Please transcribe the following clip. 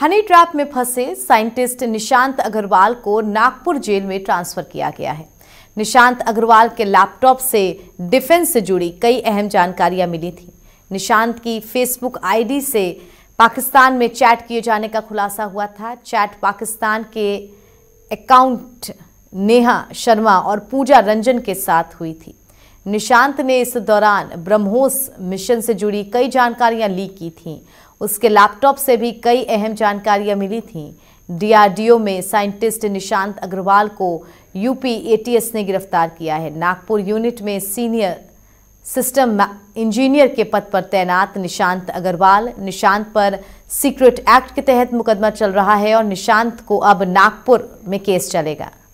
honey trap में फंसे scientist Nishant Agarwal को नागपुर जेल में ट्रांसफर किया गया है निशांत अग्रवाल के लैपटॉप से डिफेंस से जुड़ी कई अहम जानकारियां मिली थी निशांत की फेसबुक आईडी से पाकिस्तान में चैट किए जाने का खुलासा हुआ था चैट पाकिस्तान के अकाउंट नेहा शर्मा और पूजा रंजन के साथ हुई थी निशांत ने इस दौरान ब्रह्मोस मिशन से जुड़ी कई जानकारियां लीक की थीं उसके लैपटॉप से भी कई अहम जानकारियां मिली थीं डीआरडीओ में साइंटिस्ट निशांत अग्रवाल को यूपी एटीएस ने गिरफ्तार किया है नागपुर यूनिट में सीनियर सिस्टम इंजीनियर के पद पर तैनात निशांत अग्रवाल निशांत पर सीक्रेट एक्ट के तहत मुकदमा चल रहा है और निशांत को अब नागपुर में केस चलेगा